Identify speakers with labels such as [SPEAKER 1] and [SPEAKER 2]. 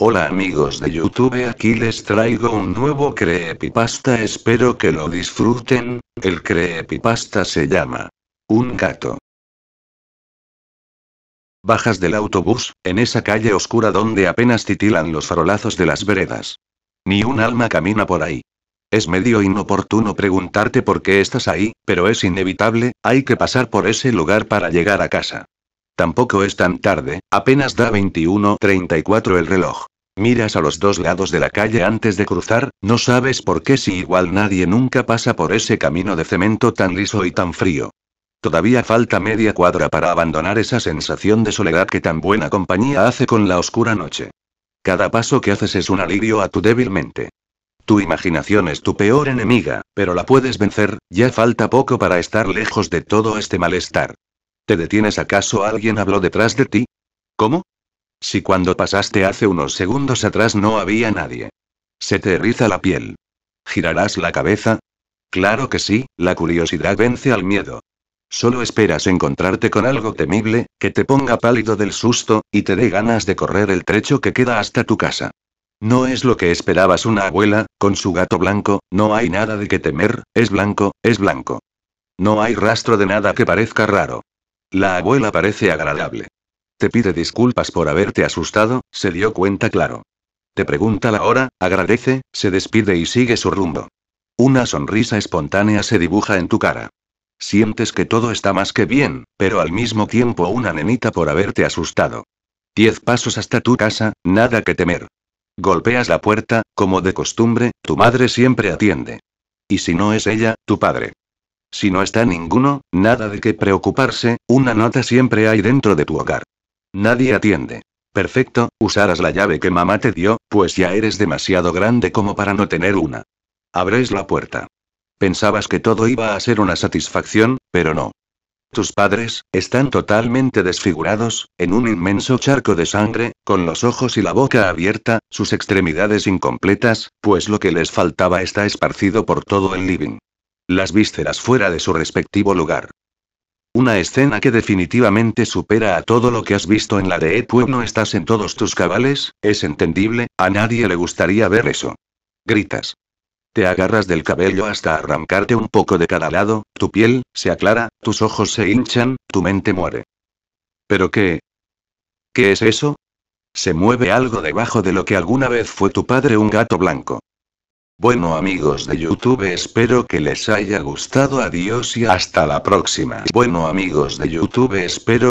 [SPEAKER 1] Hola amigos de YouTube aquí les traigo un nuevo creepypasta espero que lo disfruten, el creepypasta se llama. Un gato. Bajas del autobús, en esa calle oscura donde apenas titilan los farolazos de las veredas. Ni un alma camina por ahí. Es medio inoportuno preguntarte por qué estás ahí, pero es inevitable, hay que pasar por ese lugar para llegar a casa. Tampoco es tan tarde, apenas da 21.34 el reloj. Miras a los dos lados de la calle antes de cruzar, no sabes por qué si igual nadie nunca pasa por ese camino de cemento tan liso y tan frío. Todavía falta media cuadra para abandonar esa sensación de soledad que tan buena compañía hace con la oscura noche. Cada paso que haces es un alivio a tu débil mente. Tu imaginación es tu peor enemiga, pero la puedes vencer, ya falta poco para estar lejos de todo este malestar. ¿Te detienes acaso alguien habló detrás de ti? ¿Cómo? Si cuando pasaste hace unos segundos atrás no había nadie. Se te eriza la piel. ¿Girarás la cabeza? Claro que sí, la curiosidad vence al miedo. Solo esperas encontrarte con algo temible, que te ponga pálido del susto, y te dé ganas de correr el trecho que queda hasta tu casa. No es lo que esperabas una abuela, con su gato blanco, no hay nada de que temer, es blanco, es blanco. No hay rastro de nada que parezca raro. La abuela parece agradable. Te pide disculpas por haberte asustado, se dio cuenta claro. Te pregunta la hora, agradece, se despide y sigue su rumbo. Una sonrisa espontánea se dibuja en tu cara. Sientes que todo está más que bien, pero al mismo tiempo una nenita por haberte asustado. Diez pasos hasta tu casa, nada que temer. Golpeas la puerta, como de costumbre, tu madre siempre atiende. Y si no es ella, tu padre. Si no está ninguno, nada de qué preocuparse, una nota siempre hay dentro de tu hogar. Nadie atiende. Perfecto, usarás la llave que mamá te dio, pues ya eres demasiado grande como para no tener una. Abres la puerta. Pensabas que todo iba a ser una satisfacción, pero no. Tus padres, están totalmente desfigurados, en un inmenso charco de sangre, con los ojos y la boca abierta, sus extremidades incompletas, pues lo que les faltaba está esparcido por todo el living las vísceras fuera de su respectivo lugar. Una escena que definitivamente supera a todo lo que has visto en la de Pues No estás en todos tus cabales, es entendible, a nadie le gustaría ver eso. Gritas. Te agarras del cabello hasta arrancarte un poco de cada lado, tu piel se aclara, tus ojos se hinchan, tu mente muere. ¿Pero qué? ¿Qué es eso? Se mueve algo debajo de lo que alguna vez fue tu padre, un gato blanco. Bueno amigos de YouTube espero que les haya gustado adiós y hasta la próxima. Bueno amigos de YouTube espero